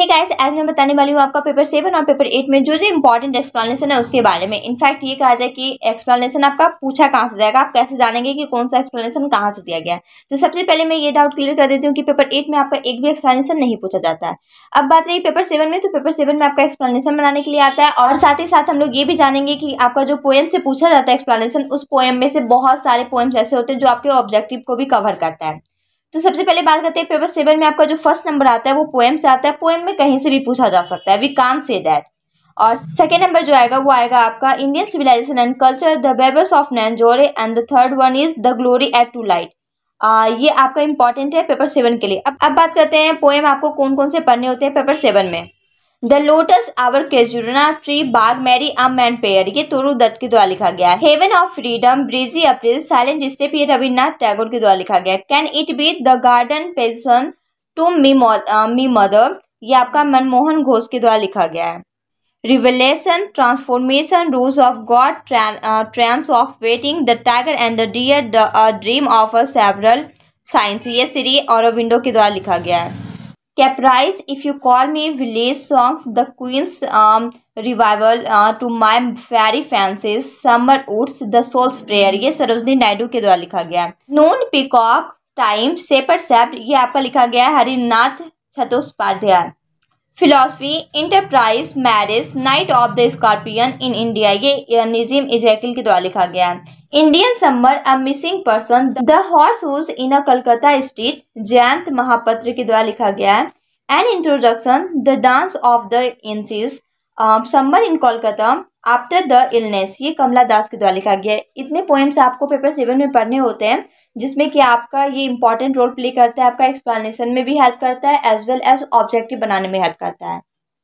hey guys आज मैं बताने वाली हूँ आपका पेपर सेवन और पेपर एट में जो जो इंपॉर्टेंट एक्सप्लेनेशन है उसके बारे में इनफैक्ट ये कहा जाए कि एक्सप्लेनेशन आपका पूछा कहाँ से जाएगा आप कैसे जानेंगे कि कौन सा एक्सप्लेनेशन कहाँ से दिया गया है तो सबसे पहले मैं ये डाउट क्लियर कर देती हूँ कि पेपर एट में आपका एक भी एक्सप्लेनेशन नहीं पूछा जाता है अब बात रही पेपर सेवन में तो पेपर सेवन में आपका एक्सप्लेनेशन बनाने के लिए आता है और साथ ही साथ हम लोग ये भी जानेंगे कि आपका जो पोएम से पूछा जाता है एक्सप्लेनेशन उस पोएम में से बहुत सारे पोएम्स ऐसे होते हैं जो आपके ऑब्जेक्टिव को भी कवर करता है तो सबसे पहले बात करते हैं पेपर सेवन में आपका जो फर्स्ट नंबर आता है वो पोएम से आता है पोएम में कहीं से भी पूछा जा सकता है वी कान से डैट और सेकेंड नंबर जो आएगा वो आएगा आपका Indian civilization and culture the weavers of नैनजोरे and the third one is the glory at twilight ये आपका इंपॉर्टेंट है पेपर सेवन के लिए अब अब बात करते हैं पोएम आपको कौन कौन से पढ़ने होते हैं पेपर सेवन में the lotus our casuarina tree Baugmaree अम मैन पेयर ये तुरु दत्त के द्वारा लिखा गया हेवन ऑफ फ्रीडम ब्रिजी अप्रिल साइलेंट स्टेप ये रविन्द्रनाथ टैगोर के द्वारा लिखा गया can it be the garden पेसन टू मी मी मदर ये आपका मनमोहन घोष के द्वारा लिखा गया है revelation transformation rules of god trance of waiting the tiger and the dear the dream of a several science ये सीरी और विंडो के द्वारा लिखा गया है caprice if you call me village songs the queen's revival to my fairy fancies summer woods the soul's prayer ये सरोजनी नायडू के द्वारा लिखा गया है नून पिकॉक टाइम सेपर सेप ये आपका लिखा गया है Harindranath Chattopadhyay philosophy enterprise marriage night of the scorpion in India ये नजीम इजैकिल के द्वारा लिखा गया है Indian summer a missing person the horse हुज in a Calcutta street Jayanta Mahapatra के द्वारा लिखा गया है an introduction the dance of the इंसिस summer in Kolkata after the illness ये कमला दास के द्वारा लिखा गया है इतने पोएम्स आपको पेपर सेवन में पढ़ने होते हैं जिसमें कि आपका ये इंपॉर्टेंट रोल प्ले करता है आपका एक्सप्लेनेशन में भी हेल्प करता है एज वेल एज ऑब्जेक्टिव बनाने में हेल्प करता है